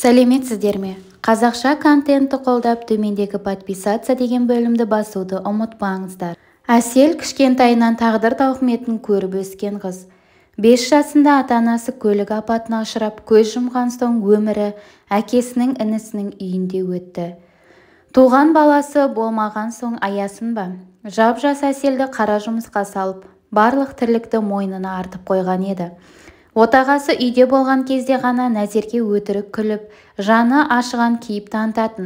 сәлеметсіздер ме қазақша контентті қолдап төмендегі подписаться деген бөлімді басуды ұмытпаңыздар әсел кішкентайынан тағдыр тауқыметін көріп өскен қыз бес жасында ата-анасы көлік апатына ұшырап көз жұмған соң өмірі әкесінің інісінің үйінде өтті туған баласы болмаған соң аясын ба жап жас әселді қара жұмысқа салып барлық тірлікті мойнына артып қойған еді отағасы үйде болған кезде ғана Нәзерге өтірік күліп жаны ашыған кейіп танытатын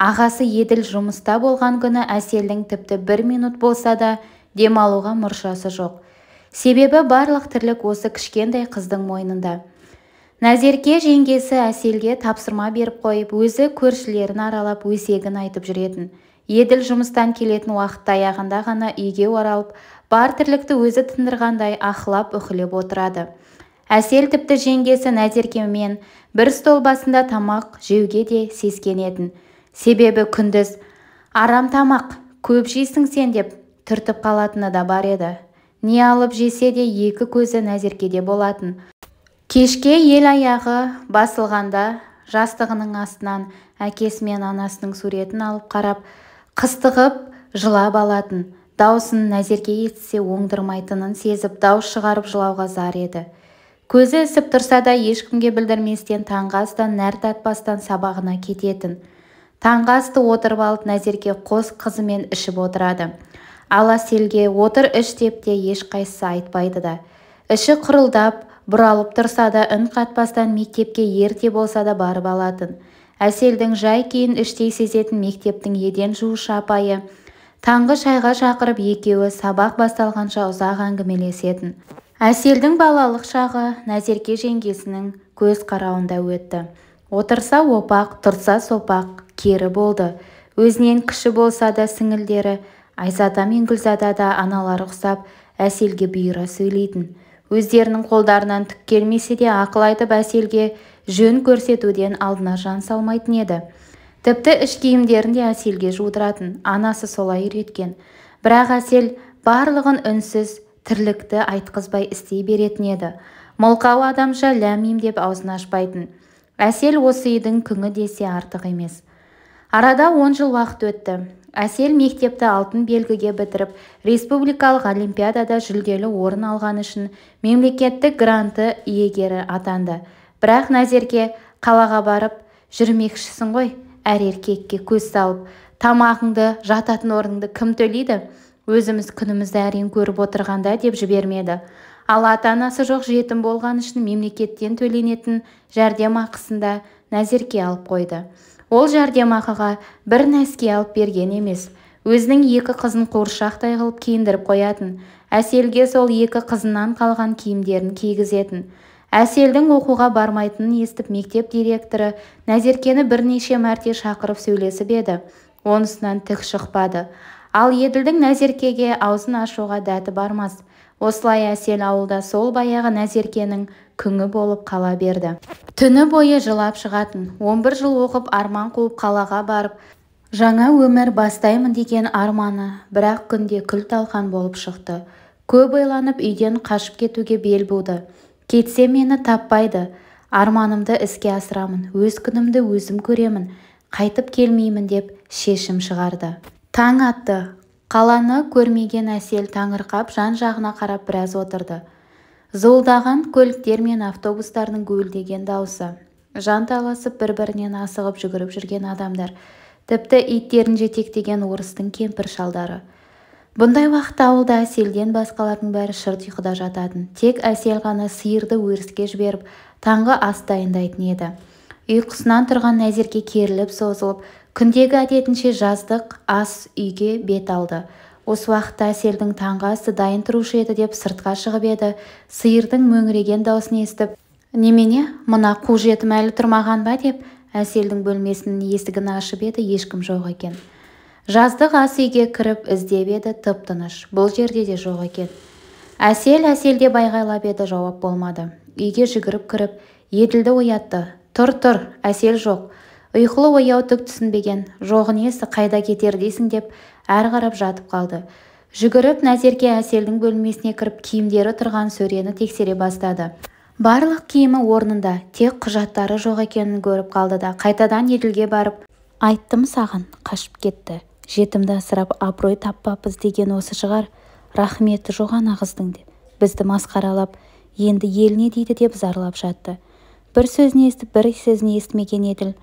ағасы еділ жұмыста болған күні әселдің тіпті бір минут болса да демалуға мұршасы жоқ себебі барлық тірлік осы кішкентай қыздың мойнында Нәзерке жеңгесі әселге тапсырма беріп қойып өзі көршілерін аралап өсегін айтып жүретін еділ жұмыстан келетін уақыт аяғында ғана үйге оралып бар тірлікті өзі тындырғандай ақылап үхілеп отырады әсел тіпті жеңгесі нәзеркемен бір стол басында тамақ жеуге де сескенетін себебі күндіз арам тамақ көп жейсің сен деп түртіп қалатыны да бар еді не алып жесе де екі көзі нәзеркеде болатын кешке ел аяғы басылғанда жастығының астынан әкесі мен анасының суретін алып қарап қыстығып жылап алатын даусын нәзерке естісе оңдырмайтынын сезіп дауыс шығарып жылауға зар еді көзі ісіп тұрса да ешкімге білдірместен таңғы астан нәр татпастан сабағына кететін Таңғасты асты отырып алып назерке қос қызымен ішіп отырады ала селге отыр іш деп те ешқайсысы айтпайды да іші құрылдап бұралып тұрса да үн қатпастан мектепке ерте болса да барып алатын әселдің жай кейін іштей сезетін мектептің еден жуушы апайы таңғы шайға шақырып екеуі сабақ басталғанша ұзақ әңгімелесетін әселдің балалық шағы назерке жеңгесінің көз қарауында өтті отырса опақ тұрса сопақ кері болды өзінен кіші болса да сіңілдері айзата мен гүлзада да аналары ұқсап әселге бұйыра сөйлейтін өздерінің қолдарынан түк келмесе де ақыл айтып әселге жөн көрсетуден алдына жан салмайтын еді тіпті іш киімдерін де әселге жудыратын анасы солай үйреткен бірақ әсел барлығын үнсіз тірлікті айтқызбай істей беретін еді мылқау адамша ләм деп аузын ашпайтын әсел осы үйдің күңі десе артық емес арада он жыл уақыт өтті әсел мектепті алтын белгіге бітіріп республикалық олимпиадада жүлделі орын алған үшін мемлекеттік гранты иегері атанды бірақ назерке қалаға барып жүрмекшісің ғой әр еркекке көз салып тамағыңды жататын орныңды кім төлейді өзіміз күнімізді әрең көріп отырғанда деп жібермеді ал ата-анасы жоқ жетім болған үшін мемлекеттен төленетін жәрдемақысын да алып қойды ол жәрдемақыға бір нәске алып берген емес өзінің екі қызын қуыршақтай қылып киіндіріп қоятын әселге сол екі қызынан қалған киімдерін кигізетін әселдің оқуға бармайтынын естіп мектеп директоры нәзеркені бірнеше мәрте шақырып сөйлесіп еді онысынан тік шықпады ал еділдің нәзеркеге аузын ашуға дәті бармас осылай әсел ауылда сол баяғы нәзеркенің күңі болып қала берді түні бойы жылап шығатын 11 жыл оқып арман қуып қалаға барып жаңа өмір бастаймын деген арманы бірақ күнде күл талқан болып шықты көп ойланып үйден қашып кетуге бел буды кетсе мені таппайды арманымды іске асырамын өз күнімді өзім көремін қайтып келмеймін деп шешім шығарды таң атты қаланы көрмеген әсел таңырқап жан-жағына қарап біраз отырды зуылдаған көліктер мен автобустардың гуілдеген даусы. жанталасып бір-бірінен асығып жүгіріп жүрген адамдар тіпті иттерін жетектеген орыстың кемпір-шалдары бұндай уақытта ауылда әселден басқалардың бәрі шырт ұйқыда жататын тек әсел ғана сиырды өріске жіберіп таңғы ас дайындайтын еді ұйқысынан тұрған нәзерке керіліп созылып күндегі әдетінше жаздық ас үйге бет алды осы уақытта әселдің таңғы асы дайын тұрушы еді деп сыртқа шығып еді сиырдың мөңіреген даусын естіп немене мына қу жетім әлі тұрмаған ба деп әселдің бөлмесінің есігін ашып еді ешкім жоқ екен жаздық ас үйге кіріп іздеп еді тып-тыныш бұл жерде де жоқ екен әсел әсел деп айғайлап еді жауап болмады үйге жүгіріп кіріп еділді оятты тұр тұр әсел жоқ ұйқылы ояу түк түсінбеген жоғы несі қайда кетер дейсің деп әр қарап жатып қалды жүгіріп назерке әселдің бөлмесіне кіріп киімдері тұрған сөрені тексере бастады барлық киімі орнында тек құжаттары жоқ екенін көріп қалды да қайтадан еділге барып айттым саған қашып кетті жетімді асырап абырой таппаппыз деген осы шығар рахметі жоқ ана қыздың деп бізді масқаралап енді еліне дейді деп зарлап жатты бір сөзін естіп бір сөзін естімеген еділ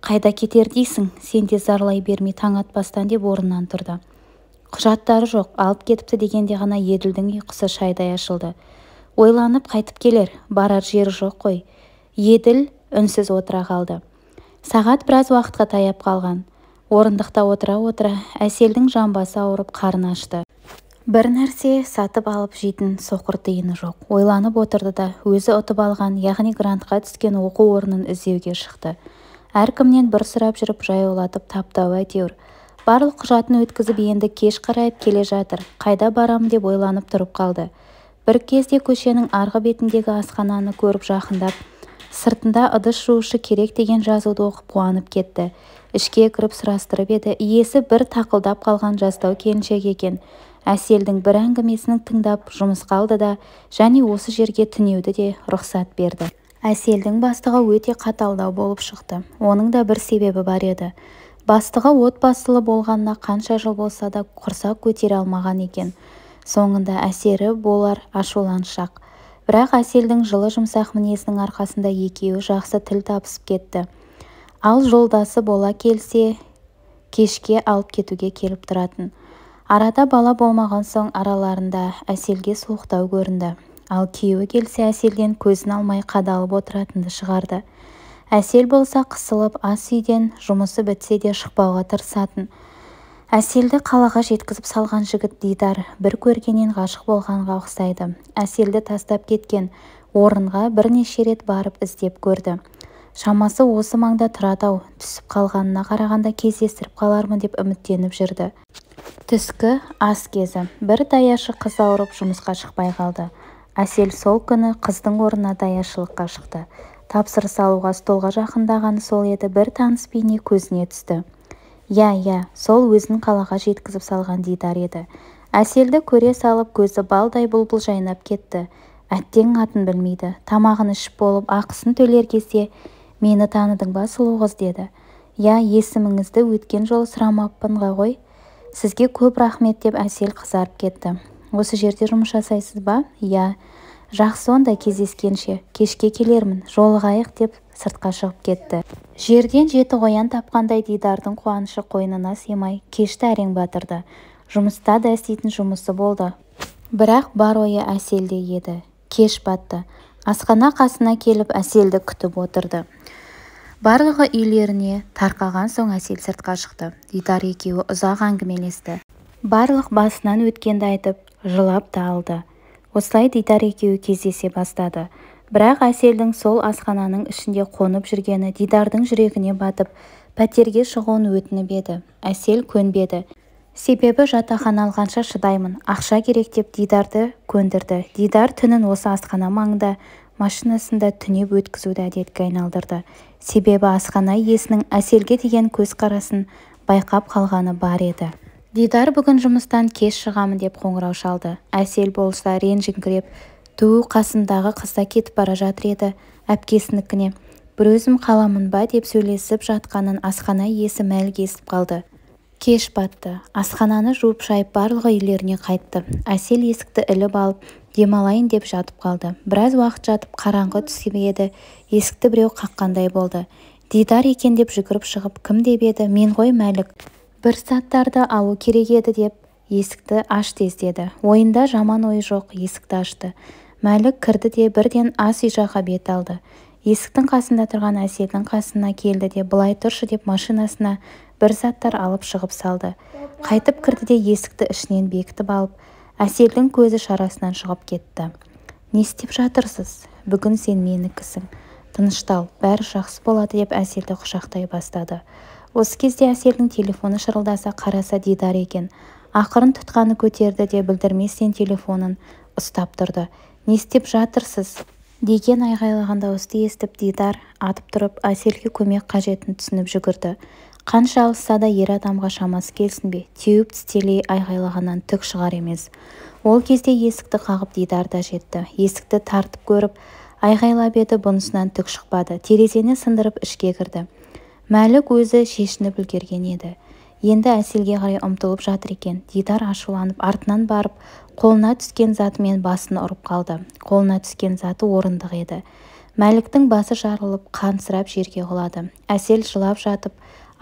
қайда кетер дейсің сен де зарлай бермей таң атпастан деп орыннан тұрды құжаттары жоқ алып кетіпті дегенде ғана еділдің ұйқысы шайдай ашылды ойланып қайтып келер барар жері жоқ қой еділ үнсіз отыра қалды сағат біраз уақытқа таяп қалған орындықта отыра-отыра әселдің жамбасы ауырып қарны ашты бір нәрсе сатып алып жейтін соқыр тиыны жоқ ойланып отырды да өзі ұтып алған яғни грантқа түскен оқу орнын іздеуге шықты әркімнен бір сұрап жүріп жаяулатып таптау әйтеуір барлық құжатын өткізіп енді кеш қарайып келе жатыр қайда барам деп ойланып тұрып қалды бір кезде көшенің арғы бетіндегі асхананы көріп жақындап сыртында ыдыс жуушы керек деген жазуды оқып қуанып кетті ішке кіріп сұрастырып еді иесі бір тақылдап қалған жастау келіншек екен әселдің бір әңгімесін тыңдап жұмысқа алды да және осы жерге түнеуді де рұқсат берді әселдің бастығы өте қаталдау болып шықты оның да бір себебі бар еді бастығы отбасылы болғанына қанша жыл болса да құрсақ көтере алмаған екен соңында әсері болар ашуланшақ бірақ әселдің жылы жұмсақ мінезінің арқасында екеуі жақсы тіл табысып кетті ал жолдасы бола келсе кешке алып кетуге келіп тұратын арада бала болмаған соң араларында әселге суықтау көрінді ал күйеуі келсе әселден көзін алмай қадалып отыратынды шығарды әсел болса қысылып ас үйден жұмысы бітсе де шықпауға тырысатын әселді қалаға жеткізіп салған жігіт дидар бір көргеннен ғашық болғанға ұқсайды әселді тастап кеткен орынға бірнеше рет барып іздеп көрді шамасы осы маңда тұрады ау түсіп қалғанына қарағанда кездестіріп қалармын деп үміттеніп жүрді түскі ас кезі бір даяшы қыз ауырып жұмысқа шықпай қалды әсел сол күні қыздың орнына даяшылыққа шықты тапсырыс алуға столға жақындағаны сол еді бір таныс бейне көзіне түсті иә иә сол өзін қалаға жеткізіп салған дидар еді әселді көре салып көзі балдай бұлбұл жайнап кетті әттең атын білмейді тамағын ішіп болып ақысын төлер кезде мені таныдың ба сұлу қыз деді иә есіміңізді өткен жолы сұрамаппын ғой сізге көп рахмет деп әсел қызарып кетті осы жерде жұмыс жасайсыз ба иә жақсы онда кездескенше кешке келермін жолығайық деп сыртқа шығып кетті жерден жеті қоян тапқандай дидардың қуанышы қойнына сыймай кешті әрең батырды жұмыста да істейтін жұмысы болды бірақ бар ойы әселде еді кеш батты асхана қасына келіп әселді күтіп отырды барлығы үйлеріне тарқаған соң әсел сыртқа шықты дидар екеуі ұзақ әңгімелесті барлық басынан өткенді айтып жылап та алды осылай дидар екеуі кездесе бастады бірақ әселдің сол асхананың ішінде қонып жүргені дидардың жүрегіне батып пәтерге шығуын өтініп еді әсел көнбеді себебі жатақхана алғанша шыдаймын ақша керек деп дидарды көндірді дидар түнін осы асхана маңында машинасында түнеп өткізуді әдетке айналдырды себебі асхана иесінің әселге деген көзқарасын байқап қалғаны бар еді дидар бүгін жұмыстан кеш шығамын деп қоңырау шалды әсел болса ренжіңкіреп түу қасындағы қызда кетіп бара жатыр еді әпкесінікіне бір өзім қаламын ба деп сөйлесіп жатқанын асхана иесі мәлік естіп қалды кеш батты асхананы жуып шайып барлығы үйлеріне қайтты әсел есікті іліп алып демалайын деп жатып қалды біраз уақыт жатып қараңғы түсіп еді есікті біреу қаққандай болды дидар екен деп жүгіріп шығып кім деп еді мен ғой мәлік бір заттарды алу керек еді деп есікті аш тез деді ойында жаман ой жоқ есікті ашты мәлік кірді де бірден ас үй жаққа бет алды есіктің қасында тұрған әселдің қасына келді де былай тұршы деп машинасына бір заттар алып шығып салды қайтып кірді де есікті ішінен бекітіп алып әселдің көзі шарасынан шығып кетті не істеп жатырсыз бүгін сен менікісің тыныштал бәрі жақсы болады деп әселді құшақтай бастады осы кезде әселдің телефоны шырылдаса қараса дидар екен ақырын тұтқаны көтерді де білдірместен телефонын ұстап тұрды не істеп жатырсыз деген айғайлаған дауысты естіп дидар атып тұрып әселге көмек қажетін түсініп жүгірді қанша алысса да ер адамға шамасы келсін бе теуіп тістелей айғайлағаннан түк шығар емес ол кезде есікті қағып дидар да жетті есікті тартып көріп айғайлап еді бұнысынан түк шықпады терезені сындырып ішке кірді мәлік өзі шешініп үлгерген еді енді әселге қарай ұмтылып жатыр екен дидар ашуланып артынан барып қолына түскен затымен басын ұрып қалды қолына түскен заты орындық еді мәліктің басы жарылып қансырап жерге құлады әсел жылап жатып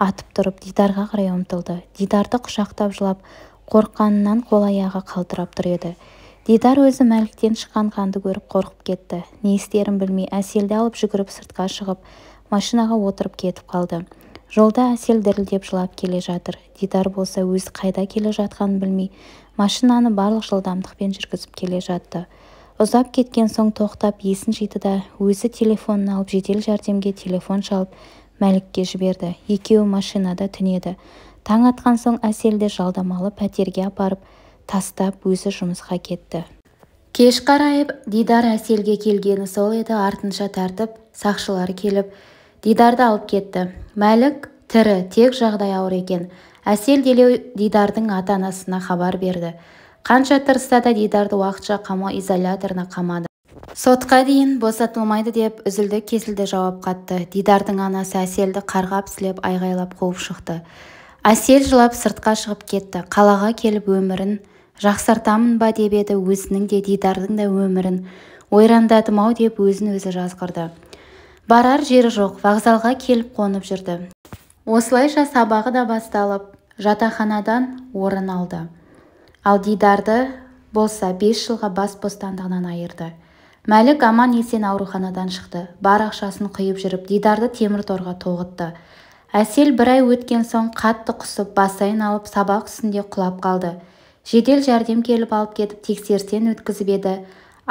атып тұрып дидарға қарай ұмтылды дидарды құшақтап жылап қорыққанынан қол-аяғы қалтырап тұр еді дидар өзі мәліктен шыққан қанды көріп қорқып кетті не істерін білмей әселді алып жүгіріп сыртқа шығып машинаға отырып кетіп қалды жолда әсел дірілдеп жылап келе жатыр дидар болса өз қайда келе жатқанын білмей машинаны барлық жылдамдықпен жүргізіп келе жатты ұзап кеткен соң тоқтап есін жиды да өзі телефонын алып жедел жәрдемге телефон шалып мәлікке жіберді екеуі машинада түнеді таң атқан соң әселді жалдамалы пәтерге апарып тастап өзі жұмысқа кетті кеш қарайып дидар әселге келгені сол еді артынша тәртіп сақшылары келіп дидарды алып кетті мәлік тірі тек жағдай ауыр екен әсел делеу дидардың ата-анасына хабар берді қанша тырысса да дидарды уақытша қамау изоляторына қамады сотқа дейін босатылмайды деп үзілді-кесілді жауап қатты дидардың анасы әселді қарғап-сілеп айғайлап қуып шықты әсел жылап сыртқа шығып кетті қалаға келіп өмірін жақсартамын ба деп еді өзінің де дидардың да өмірін ойрандадым-ау деп өзін-өзі жазғырды барар жері жоқ вокзалға келіп қонып жүрді осылайша сабағы да басталып жатақханадан орын алды ал дидарды болса 5 жылға бас бостандығынан айырды мәлік аман есен ауруханадан шықты бар ақшасын құйып жүріп дидарды темір торға тоғытты әсел бір ай өткен соң қатты құсып басайын алып сабақ үстінде құлап қалды жедел жәрдем келіп алып кетіп тексерістен өткізіп еді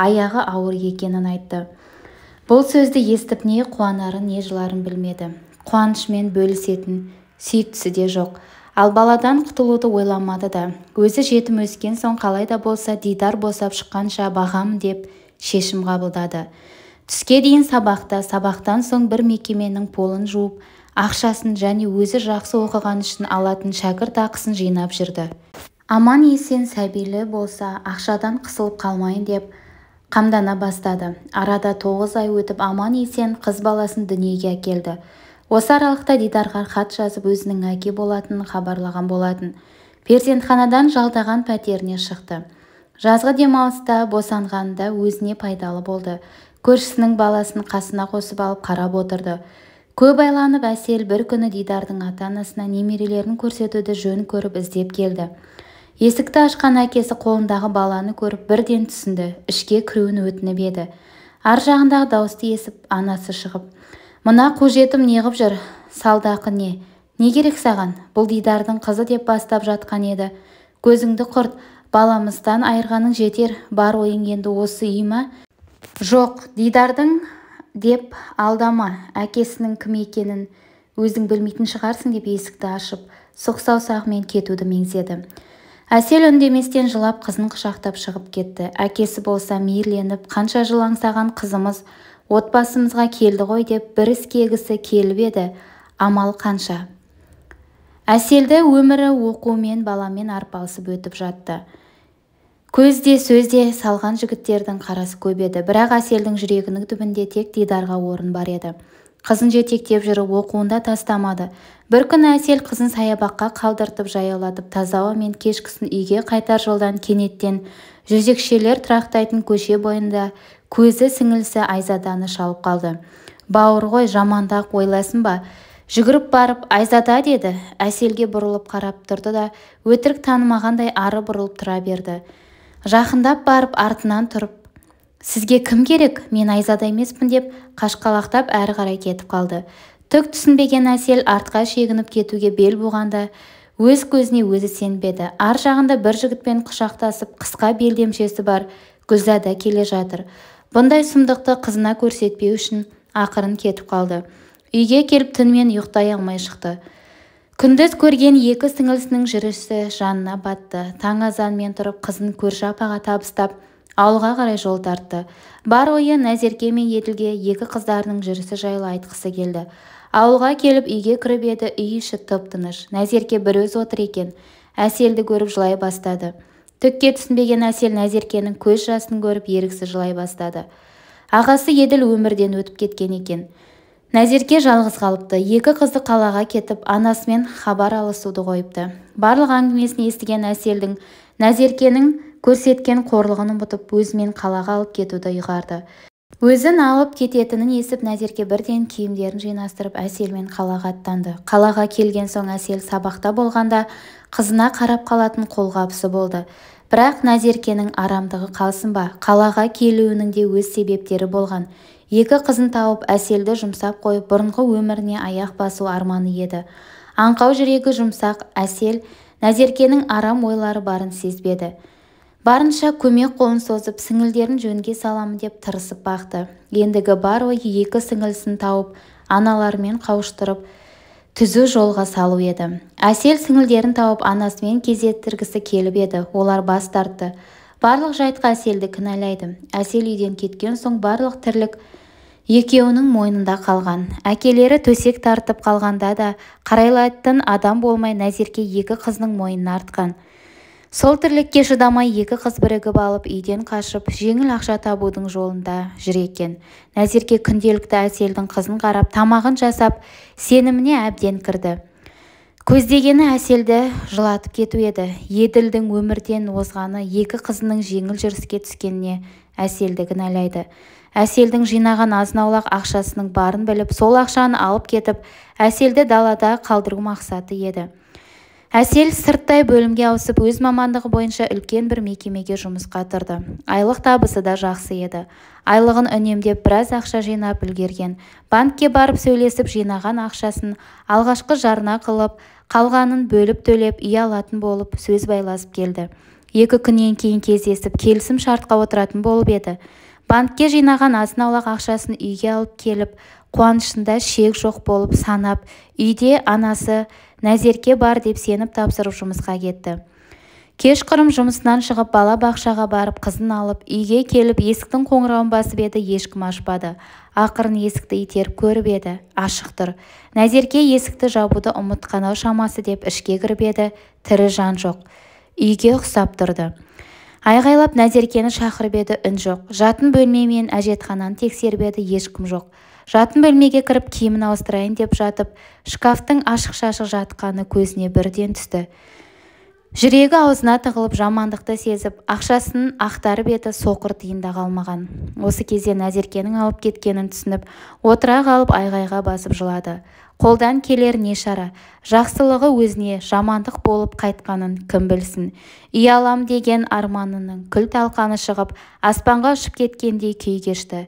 аяғы ауыр екенін айтты бұл сөзді естіп не қуанарын не жыларын білмеді қуанышымен бөлісетін сүйіктісі де жоқ ал баладан құтылуды ойламады да өзі жетім өскен соң қалай да болса дидар босап шыққанша бағам деп шешім қабылдады түске дейін сабақта сабақтан соң бір мекеменің полын жуып ақшасын және өзі жақсы оқыған үшін алатын шәкірт ақысын жинап жүрді аман есен сәбилі болса ақшадан қысылып қалмайын деп қамдана бастады арада тоғыз ай өтіп аман-есен қыз баласын дүниеге әкелді осы аралықта дидарға хат жазып өзінің әке болатынын хабарлаған болатын перзентханадан жалдаған пәтеріне шықты жазғы демалыста босанғанда өзіне пайдалы болды көршісінің баласын қасына қосып алып қарап отырды көп айланып әсел бір күні дидардың ата-анасына немерелерін көрсетуді жөн көріп іздеп келді есікті ашқан әкесі қолындағы баланы көріп бірден түсінді ішке кіруін өтініп еді ар жағындағы дауысты есіп анасы шығып мына қожетім неғып жүр салдақы не не керек саған бұл дидардың қызы деп бастап жатқан еді көзіңді құрт баламыздан айырғаның жетер бар ойын енді осы үй ма жоқ дидардың деп алдама әкесінің кім екенін өзің білмейтін шығарсың деп есікті ашып сұқ кетуді меңзеді әсел үндеместен жылап қызын құшақтап шығып кетті әкесі болса мейірленіп қанша жыл қызымыз отбасымызға келді ғой деп бір іскегісі келіп еді амал қанша әселді өмірі оқумен баламен арпалысып өтіп жатты көзде-сөзде салған жігіттердің қарасы көп еді бірақ әселдің жүрегінің түбінде тек дидарға орын бар еді қызын жетектеп жүріп оқуында тастамады бір күні әсел қызын саябаққа қалдыртып жаяулатып таза мен кешкісін үйге қайтар жолдан кенеттен жүзекшелер тұрақтайтын көше бойында көзі сіңілісі айзаданы шалып қалды бауыр ғой жамандық ойласын ба жүгіріп барып айзада деді әселге бұрылып қарап тұрды да өтірік танымағандай ары бұрылып тұра берді жақындап барып артынан тұрып сізге кім керек мен айзада емеспін деп қашқалақтап әрі қарай кетіп қалды түк түсінбеген әсел артқа шегініп кетуге бел буғанда өз көзіне өзі сенбеді ар жағында бір жігітпен құшақтасып қысқа белдемшесі бар гүлзада келе жатыр бұндай сұмдықты қызына көрсетпеу үшін ақырын кетіп қалды үйге келіп түнмен ұйықтай алмай шықты күндіз көрген екі сіңілісінің жүрісі жанына батты таң азанмен тұрып қызын көрші апаға табыстап ауылға қарай жол тартты бар ойы назерке мен еділге екі қыздарының жүрісі жайлы айтқысы келді ауылға келіп үйге кіріп еді үй іші тып-тыныш нәзерке бір өзі отыр екен әселді көріп жылай бастады түкке түсінбеген әсел нәзеркенің көз жасын көріп еріксіз жылай бастады ағасы еділ өмірден өтіп кеткен екен Нәзерке жалғыз қалыпты екі қызды қалаға кетіп анасымен хабар алысуды қойыпты барлық әңгімесін естіген әселдің назеркенің көрсеткен қорлығын ұмытып өзімен қалаға алып кетуді ұйғарды өзін алып кететінін есіп назерке бірден киімдерін жинастырып әселмен қалаға аттанды қалаға келген соң әсел сабақта болғанда қызына қарап қалатын қолғабысы болды бірақ назеркенің арамдығы қалсын ба қалаға келуінің де өз себептері болған екі қызын тауып әселді жұмсап қойып бұрынғы өміріне аяқ басу арманы еді аңқау жүрегі жұмсақ әсел назеркенің арам ойлары барын сезбеді барынша көмек қолын созып сіңілдерін жөнге саламын деп тырысып бақты ендігі бар ойы екі сіңілісін тауып аналарымен қауыштырып түзу жолға салу еді әсел сіңілдерін тауып анасымен кезеттіргісі келіп еді олар бас тартты барлық жайтқа әселді кінәлайды әсел үйден кеткен соң барлық тірлік екеуінің мойнында қалған әкелері төсек тартып қалғанда да қарайлайтын адам болмай назерке екі қызының мойнына артқан сол тірлікке шыдамай екі қыз бірігіп алып үйден қашып жеңіл ақша табудың жолында жүр екен назерке күнделікті әселдің қызын қарап тамағын жасап сеніміне әбден кірді көздегені әселді жылатып кету еді еділдің өмірден озғаны екі қызының жеңіл жүріске түскеніне әселді кінәлайды әселдің жинаған азын ақшасының барын біліп сол ақшаны алып кетіп әселді далада қалдыру мақсаты еді әсел сырттай бөлімге ауысып өз мамандығы бойынша үлкен бір мекемеге жұмысқа тұрды айлық табысы да жақсы еді айлығын үнемдеп біраз ақша жинап үлгерген банкке барып сөйлесіп жинаған ақшасын алғашқы жарна қылып қалғанын бөліп төлеп үй алатын болып сөз байласып келді екі күннен кейін кездесіп келісім шартқа отыратын болып еді банкке жинаған азын-аулақ ақшасын үйге алып келіп қуанышында шек жоқ болып санап үйде анасы нәзерке бар деп сеніп тапсырып жұмысқа кетті кешқұрым жұмысынан шығып бала-бақшаға барып қызын алып үйге келіп есіктің қоңырауын басып еді ешкім ашпады ақырын есікті итеріп көріп еді ашық тұр есікті жабуды ұмытқан шамасы деп ішке кіріп еді тірі жан жоқ үйге ұқсап тұрды айғайлап нәзеркені шақырып еді үн жоқ жатын бөлме мен әжетхананы тексеріп еді ешкім жоқ жатын бөлмеге кіріп киімін ауыстырайын деп жатып шкафтың ашық-шашық жатқаны көзіне бірден түсті жүрегі аузына тығылып жамандықты сезіп ақшасын ақтарып еті соқыр тиын қалмаған осы кезде назеркенің алып кеткенін түсініп отыра қалып айғайға басып жылады қолдан келер не шара жақсылығы өзіне жамандық болып қайтқанын кім білсін үй алам деген арманының күл талқаны шығып аспанға ұшып кеткендей күй кешті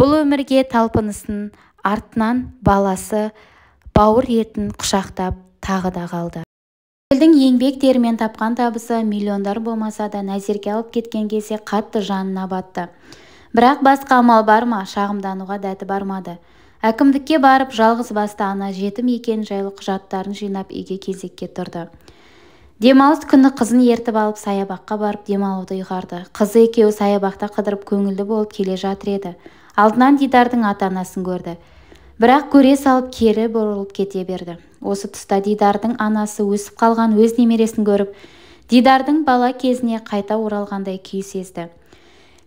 бұл өмірге талпынысын артынан баласы бауыр етін құшақтап тағы да қалды әйелдің еңбек терімен тапқан табысы миллиондар болмаса да нәзерге алып кеткен кезде қатты жанына батты бірақ басқа амал бар ма шағымдануға дәті бармады әкімдікке барып жалғыз басты ана жетім екен жайлы құжаттарын жинап үйге кезекке тұрды демалыс күні қызын ертіп алып саябаққа барып демалуды ұйғарды қызы екеуі саябақта қыдырып көңілді болып келе жатыр еді алдынан дидардың ата-анасын көрді бірақ көре салып кері бұрылып кете берді осы тұста дидардың анасы өсіп қалған өз немересін көріп дидардың бала кезіне қайта оралғандай күй сезді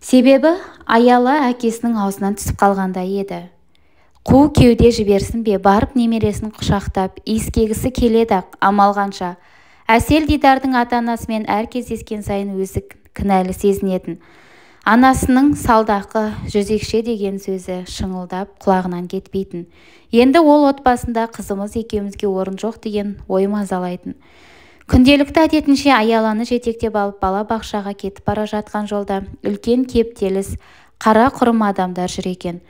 себебі аялы әкесінің аузынан түсіп қалғандай еді қу кеуде жіберсін бе барып немересін құшақтап иіскегісі келеді ақ амал қанша әсел дидардың ата-анасымен әр кездескен сайын өзі кінәлі сезінетін анасының салдақы жүзекше деген сөзі шыңылдап құлағынан кетпейтін енді ол отбасында қызымыз екеумізге орын жоқ деген ой мазалайтын күнделікті әдетінше аяланы жетектеп алып бала бақшаға кетіп бара жатқан жолда үлкен кептеліс қара құрым адамдар жүр екен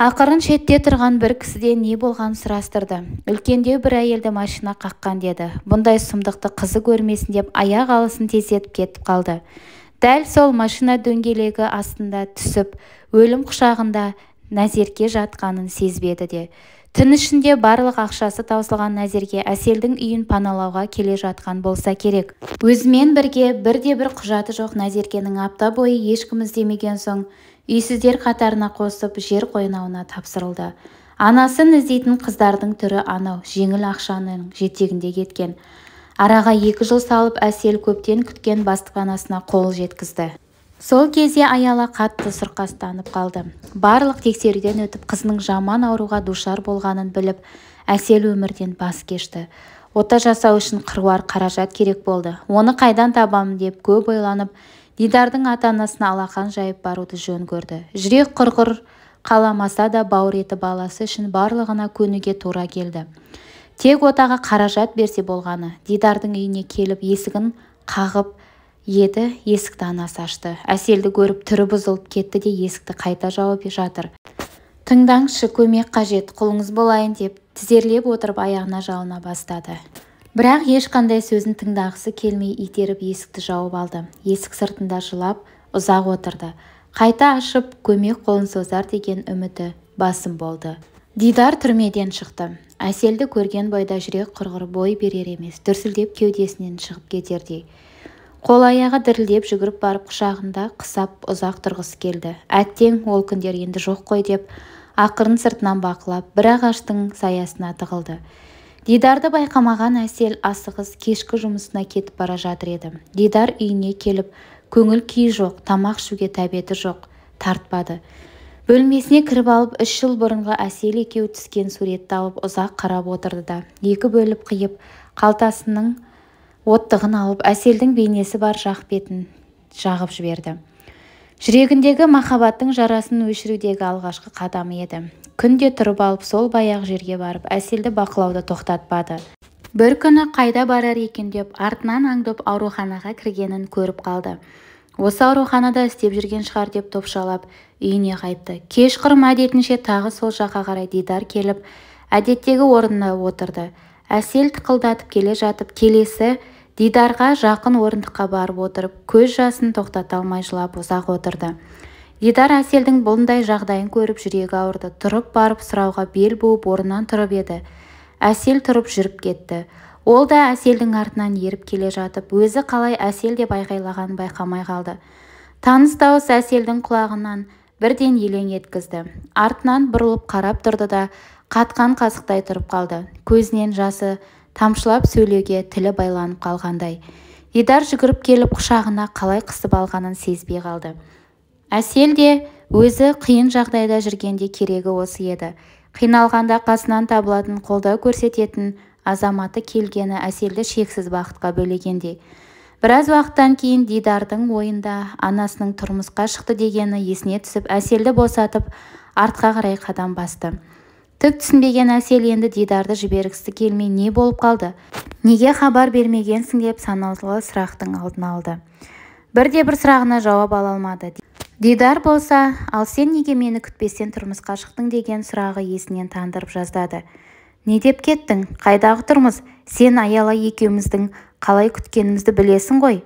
ақырын шетте тұрған бір кісіден не болғанын сұрастырды үлкендеу бір әйелді машина қаққан деді бұндай сұмдықты қызы көрмесін деп аяқ алысын тездетіп кетіп қалды дәл сол машина дөңгелегі астында түсіп өлім құшағында нәзерке жатқанын сезбеді де түн ішінде барлық ақшасы таусылған назерке әселдің үйін паналауға келе жатқан болса керек өзімен бірге бірде-бір құжаты жоқ нәзеркенің апта бойы ешкім іздемеген соң үйсіздер қатарына қосып жер қойнауына тапсырылды анасын іздейтін қыздардың түрі анау жеңіл ақшаның жетегінде кеткен араға екі жыл салып әсел көптен күткен баспанасына қол жеткізді сол кезде аяла қатты сұрқастанып қалды барлық тексеруден өтіп қызының жаман ауруға душар болғанын біліп әсел өмірден бас кешті ота жасау үшін қырвар қаражат керек болды оны қайдан табамын деп көп ойланып дидардың ата-анасына алақан жайып баруды жөн көрді жүрек құрғыр қаламаса да бауыр еті баласы үшін барлығына көнуге тура келді тек отаға қаражат берсе болғаны дидардың үйіне келіп есігін қағып еді есікті анасы ашты әселді көріп түрі бұзылып кетті де есікті қайта жауып жатыр тыңдаңызшы көмек қажет құлыңыз болайын деп тізерлеп отырып аяғына жалына бастады бірақ ешқандай сөзін тыңдағысы келмей итеріп есікті жауып алды есік сыртында жылап ұзақ отырды қайта ашып көмек қолын созар деген үміті басым болды дидар түрмеден шықты әселді көрген бойда жүрек құрғыр бой берер емес дүрсілдеп кеудесінен шығып кетердей қол аяғы дірілдеп жүгіріп барып құшағында қысап ұзақ тұрғысы келді әттең ол күндер енді жоқ қой деп ақырын сыртынан бақылап бір ағаштың саясына тығылды дидарды байқамаған әсел асығыс кешкі жұмысына кетіп бара жатыр еді дидар үйіне келіп көңіл күйі жоқ тамақ ішуге тәбеті жоқ тартпады бөлмесіне кіріп алып үш жыл бұрынғы әсел екеуі түскен суретті алып ұзақ қарап отырды да екі бөліп қиып қалтасының оттығын алып әселдің бейнесі бар жақ бетін жағып жіберді жүрегіндегі махаббаттың жарасын өшірудегі алғашқы қадамы еді күнде тұрып алып сол баяғы жерге барып әселді бақылауды тоқтатпады бір күні қайда барар екен деп артынан аңдып ауруханаға кіргенін көріп қалды осы ауруханада істеп жүрген шығар деп топшалап үйіне қайтты кешқұрым әдетінше тағы сол жаққа қарай дидар келіп әдеттегі орнына отырды әсел тықылдатып келе жатып келесі дидарға жақын орындыққа барып отырып көз жасын тоқтата алмай жылап ұзақ отырды дидар әселдің бұндай жағдайын көріп жүрегі ауырды тұрып барып сұрауға бел буып орнынан тұрып еді әсел тұрып жүріп кетті ол да әселдің артынан еріп келе жатып өзі қалай әсел деп айқайлағанын байқамай қалды таныс дауыс әселдің құлағынан бірден елең еткізді артынан бұрылып қарап тұрды да қатқан қасықтай тұрып қалды көзінен жасы тамшылап сөйлеуге тілі байланып қалғандай дидар жүгіріп келіп құшағына қалай қысып алғанын сезбей қалды әсел де өзі қиын жағдайда жүргенде керегі осы еді қиналғанда қасынан табылатын қолдау көрсететін азаматы келгені әселді шексіз бақытқа бөлегендей біраз уақыттан кейін дидардың ойында анасының тұрмысқа шықты дегені есіне түсіп әселді босатып артқа қарай қадам басты түк түсінбеген әсел енді дидарды жібергісі келмей не болып қалды неге хабар бермегенсің деп санаулы сұрақтың алдын алды бірде бір сұрағына жауап ала алмады дидар болса ал сен неге мені күтпестен тұрмысқа шықтың деген сұрағы есінен тандырып жаздады не деп кеттің қайдағы тұрмыз сен аяла екеуміздің қалай күткенімізді білесің ғой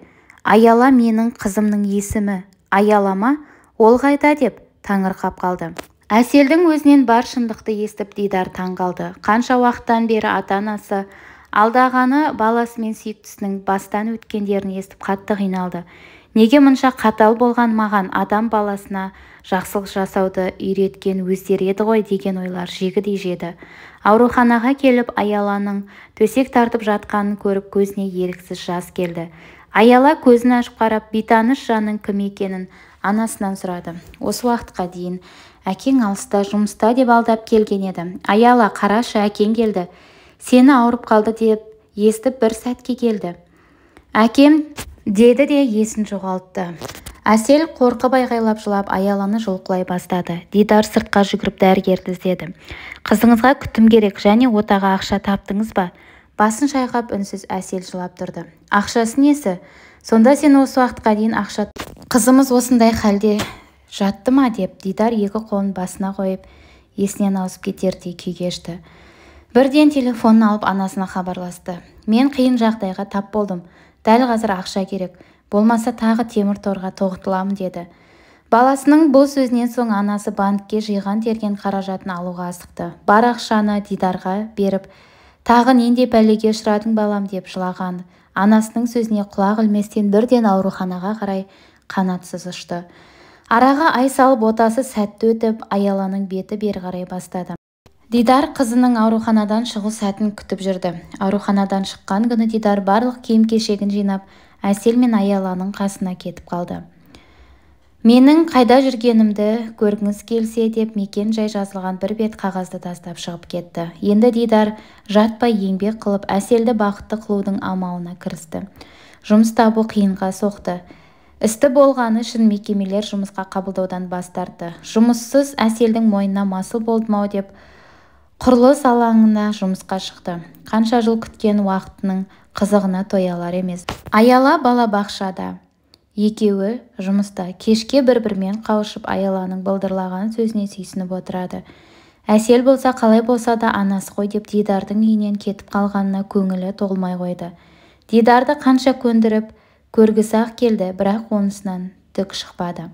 аяла менің қызымның есімі аяла ма ол қайда деп таңырқап қалды әселдің өзінен бар шындықты естіп дидар таң қалды қанша уақыттан бері ата-анасы алдағаны баласы мен сүйіктісінің бастан өткендерін естіп қатты қиналды неге мұнша қатал болған маған адам баласына жақсылық жасауды үйреткен өздері еді ғой деген ойлар жегідей жеді ауруханаға келіп аяланың төсек тартып жатқанын көріп көзіне еріксіз жас келді аяла көзін ашып қарап бейтаныс жанның кім екенін анасынан сұрады осы уақытқа дейін әкең алыста жұмыста деп алдап келген еді аяла қарашы әкең келді сені ауырып қалды деп естіп бір сәтке келді әкем деді де есін жоғалтты әсел қорқып айғайлап жылап аяланы жұлқылай бастады дидар сыртқа жүгіріп дәрігерді іздеді қызыңызға күтім керек және отаға ақша таптыңыз ба басын шайқап үнсіз әсел жылап тұрды ақшасы несі сонда сен осы уақытқа дейін ақша қызымыз осындай халде жатты ма деп дидар екі қолын басына қойып есінен ауысып кетердей күй кешті бірден телефонын алып анасына хабарласты мен қиын жағдайға тап болдым дәл қазір ақша керек болмаса тағы темір торға тоғытыламын деді баласының бұл сөзінен соң анасы банкке жиған терген қаражатын алуға асықты бар ақшаны дидарға беріп тағы нендей пәлеге ұшырадың балам деп жылаған анасының сөзіне құлақ ілместен бірден ауруханаға қарай қанатсыз ұшты араға ай салып отасы сәтті өтіп аяланың беті бері қарай бастады дидар қызының ауруханадан шығу сәтін күтіп жүрді ауруханадан шыққан күні дидар барлық кейім кешегін жинап әсел мен аяланың қасына кетіп қалды менің қайда жүргенімді көргіңіз келсе деп мекен жай жазылған бір бет қағазды тастап шығып кетті енді дидар жатпай еңбек қылып әселді бақытты қылудың амалына кірісті жұмыс табу қиынға соқты істі болғаны үшін мекемелер жұмысқа қабылдаудан бас тартты жұмыссыз әселдің мойнына масыл болдым деп құрылыс алаңына жұмысқа шықты қанша жыл күткен уақытының қызығына тоялар емес аяла балабақшада екеуі жұмыста кешке бір-бірімен қауышып аяланың былдырлаған сөзіне сүйсініп отырады әсел болса қалай болса да анасы ғой деп дидардың үйінен кетіп қалғанына көңілі толмай қойды дидарды қанша көндіріп көргісі-ақ келді бірақ онысынан түк шықпады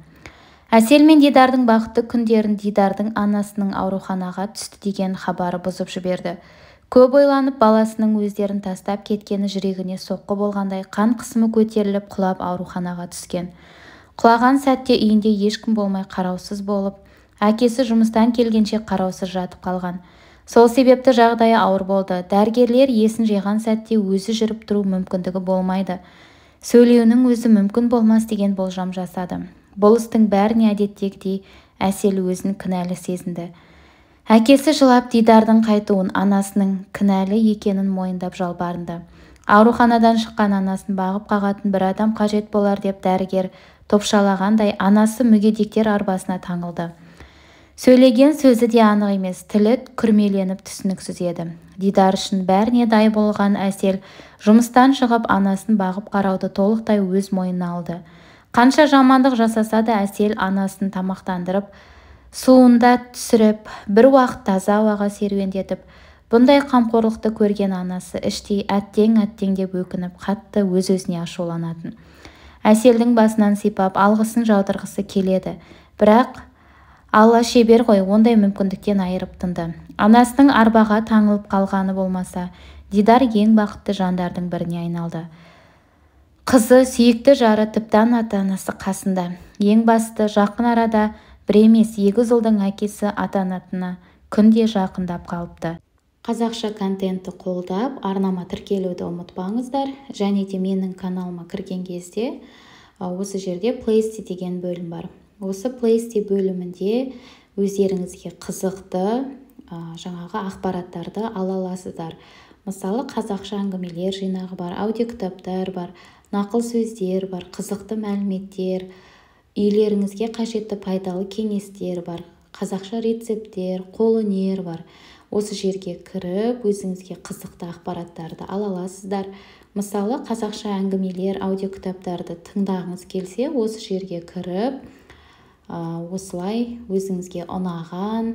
әсел мен дидардың бақытты күндерін дидардың анасының ауруханаға түсті деген хабары бұзып жіберді көп ойланып баласының өздерін тастап кеткені жүрегіне соққы болғандай қан қысымы көтеріліп құлап ауруханаға түскен құлаған сәтте үйінде ешкім болмай қараусыз болып әкесі жұмыстан келгенше қараусыз жатып қалған сол себепті жағдайы ауыр болды дәрігерлер есін жиған сәтте өзі жүріп тұру мүмкіндігі болмайды сөйлеуінің өзі мүмкін болмас деген болжам жасады бұл істің бәріне әдеттегідей әсел өзін кінәлі сезінді әкесі жылап дидардың қайтуын анасының кінәлі екенін мойындап жалбарынды ауруханадан шыққан анасын бағып қағатын бір адам қажет болар деп дәрігер топшалағандай анасы мүгедектер арбасына таңылды сөйлеген сөзі де анық емес тілі күрмеленіп түсініксіз еді дидар үшін бәріне дай болған әсел жұмыстан шығып анасын бағып қарауды толықтай өз мойнына алды қанша жамандық жасаса да әсел анасын тамақтандырып суында түсіріп бір уақыт таза ауаға серуендетіп бұндай қамқорлықты көрген анасы іштей әттең әттең деп өкініп қатты өз-өзіне ашуланатын әселдің басынан сипап алғысын жаудырғысы келеді бірақ алла шебер ғой ондай мүмкіндіктен айырып тынды анасының арбаға таңылып қалғаны болмаса дидар ең бақытты жандардың біріне айналды қызы сүйікті жары тіпті ата-анасы қасында ең басты жақын арада бір емес егіз ұлдың әкесі атанатына күнде жақындап қалыпты қазақша контентті қолдап арнама тіркелуді ұмытпаңыздар және де менің каналыма кірген кезде осы жерде плейсти деген бөлім бар осы плейсти бөлімінде өздеріңізге қызықты жаңағы ақпараттарды ала аласыздар мысалы қазақша әңгімелер жинағы бар аудиокітаптар бар нақыл сөздер бар қызықты мәліметтер үйлеріңізге қажетті пайдалы кеңестер бар қазақша рецепттер, қолөнер бар осы жерге кіріп өзіңізге қызықты ақпараттарды ала аласыздар мысалы қазақша әңгімелер аудиокітаптарды тыңдағыңыз келсе осы жерге кіріп осылай өзіңізге ұнаған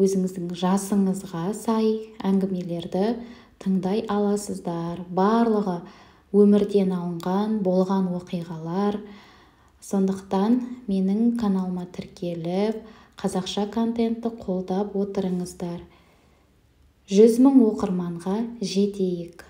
өзіңіздің жасыңызға сай әңгімелерді тыңдай аласыздар барлығы өмірден алынған болған оқиғалар сондықтан менің каналыма тіркеліп қазақша контентті қолдап отырыңыздар жүз мың оқырманға жетейік